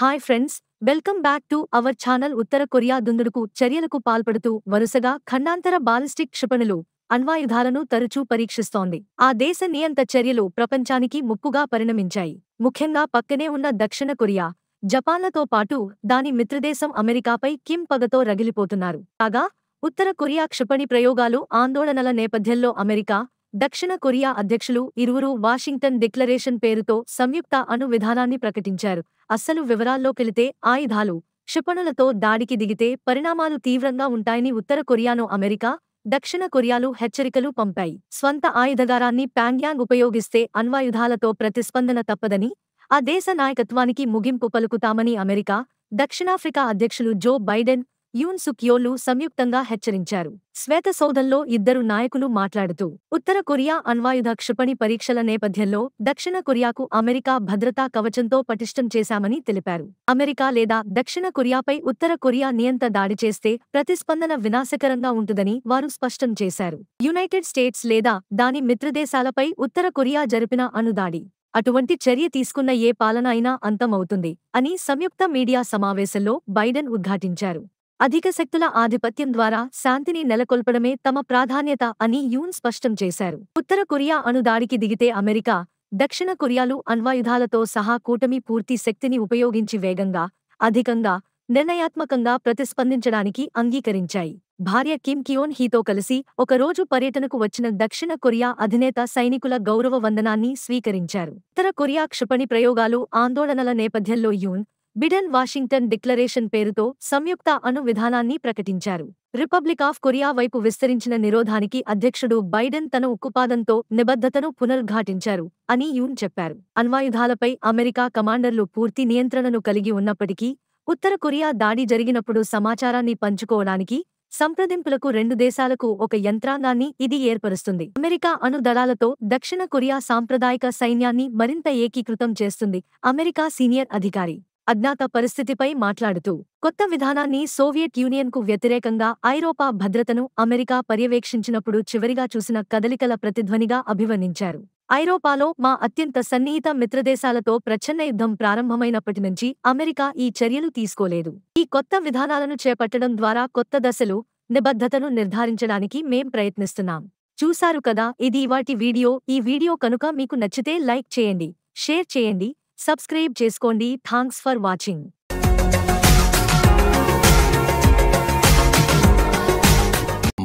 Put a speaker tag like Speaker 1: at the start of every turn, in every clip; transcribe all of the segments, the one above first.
Speaker 1: hi friends welcome back to our channel ఉత్తర Korea దుందుడుకు చర్యలకు పాల్పడుతూ వరుసగా ఖండాంతర బాలిస్టిక్ క్షిపణులు అణ్వాయుధాలను తరచూ పరీక్షిస్తోంది ఆ దేశ నియంత చర్యలు ప్రపంచానికి ముప్పుగా పరిణమించాయి ముఖ్యంగా పక్కనే ఉన్న దక్షిణ కొరియా జపాన్లతో పాటు దాని మిత్రదేశం అమెరికాపై కిమ్ పగతో రగిలిపోతున్నారు కాగా ఉత్తర కొరియా క్షిపణి ప్రయోగాలు ఆందోళనల నేపథ్యంలో అమెరికా దక్షిణ కొరియా అధ్యక్షులు ఇరువురు వాషింగ్టన్ డిక్లరేషన్ పేరుతో సంయుక్త అణు విధానాన్ని ప్రకటించారు అస్సలు వివరాల్లోకెళితే ఆయుధాలు క్షిపణులతో దాడికి దిగితే పరిణామాలు తీవ్రంగా ఉంటాయని ఉత్తర కొరియాను అమెరికా దక్షిణ కొరియాలు హెచ్చరికలు పంపాయి స్వంత ఆయుధగారాన్ని ప్యాంగ్యాంగ్ ఉపయోగిస్తే అణ్వాయుధాలతో ప్రతిస్పందన తప్పదని ఆ దేశ నాయకత్వానికి ముగింపు పలుకుతామని అమెరికా దక్షిణాఫ్రికా అధ్యక్షులు జో బైడెన్ యూన్ సుక్యోలు సంయుక్తంగా హెచ్చరించారు శ్వేత సౌధంలో ఇద్దరు నాయకులు మాట్లాడుతూ ఉత్తర కొరియా అణ్వాయుధ క్షిపణి పరీక్షల నేపథ్యంలో దక్షిణ కొరియాకు అమెరికా భద్రతా కవచంతో పటిష్టం చేశామని తెలిపారు అమెరికా లేదా దక్షిణ కొరియాపై ఉత్తర కొరియా నియంత దాడి చేస్తే ప్రతిస్పందన వినాశకరంగా ఉంటుందని వారు స్పష్టం చేశారు యునైటెడ్ స్టేట్స్ లేదా దాని మిత్రదేశాలపై ఉత్తర కొరియా జరిపిన అణుదాడి అటువంటి చర్య తీసుకున్న ఏ పాలన అయినా అంతమవుతుంది అని సంయుక్త మీడియా సమావేశంలో బైడెన్ ఉద్ఘాటించారు అధిక శక్తుల ఆధిపత్యం ద్వారా శాంతిని నెలకొల్పడమే తమ ప్రాధాన్యత అని యూన్ స్పష్టం చేశారు ఉత్తర కొరియా అణుదాడికి దిగితే అమెరికా దక్షిణ కొరియాలు అణ్వాయుధాలతో సహా కూటమి పూర్తి శక్తిని ఉపయోగించి వేగంగా అధికంగా నిర్ణయాత్మకంగా ప్రతిస్పందించడానికి అంగీకరించాయి భార్య కిమ్ కియోన్ హీతో కలిసి ఒకరోజు పర్యటనకు వచ్చిన దక్షిణ కొరియా అధినేత సైనికుల గౌరవ వందనాన్ని స్వీకరించారు ఉత్తర కొరియా క్షిపణి ప్రయోగాలు ఆందోళనల నేపథ్యంలో యూన్ బిడెన్ వాషింగ్టన్ డిక్లరేషన్ పేరుతో సంయుక్త అణు విధానాన్ని ప్రకటించారు రిపబ్లిక్ ఆఫ్ కొరియా వైపు విస్తరించిన నిరోధానికి అధ్యక్షుడు బైడెన్ తన ఉక్కుపాదంతో నిబద్ధతను పునరుద్ఘాటించారు అని యూన్ చెప్పారు అణ్వాయుధాలపై అమెరికా కమాండర్లు పూర్తి నియంత్రణను కలిగి ఉన్నప్పటికీ ఉత్తర కొరియా దాడి జరిగినప్పుడు సమాచారాన్ని పంచుకోవడానికి సంప్రదింపులకు రెండు దేశాలకు ఒక యంత్రాంగాన్ని ఇది ఏర్పరుస్తుంది అమెరికా అణు దళాలతో దక్షిణ కొరియా సాంప్రదాయక సైన్యాన్ని మరింత ఏకీకృతం చేస్తుంది అమెరికా సీనియర్ అధికారి అజ్ఞాత పరిస్థితిపై మాట్లాడుతూ కొత్త విధానాన్ని సోవియట్ యూనియన్కు వ్యతిరేకంగా ఐరోపా భద్రతను అమెరికా పర్యవేక్షించినప్పుడు చివరిగా చూసిన కదలికల ప్రతిధ్వనిగా అభివర్ణించారు ఐరోపాలో మా అత్యంత సన్నిహిత మిత్రదేశాలతో ప్రచ్ఛన్న యుద్ధం ప్రారంభమైనప్పటి నుంచి అమెరికా ఈ చర్యలు తీసుకోలేదు ఈ కొత్త విధానాలను చేపట్టడం ద్వారా కొత్త దశలు నిబద్ధతను నిర్ధారించడానికి మేం ప్రయత్నిస్తున్నాం చూశారు కదా ఇది ఇవాటి వీడియో ఈ వీడియో కనుక మీకు నచ్చితే లైక్ చేయండి షేర్ చేయండి సబ్స్క్రైబ్ చేసుకోండి థాంక్స్ ఫర్ వాచింగ్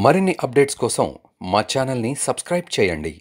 Speaker 1: మరిన్ని అప్డేట్స్ కోసం మా ఛానల్ని సబ్స్క్రైబ్ చేయండి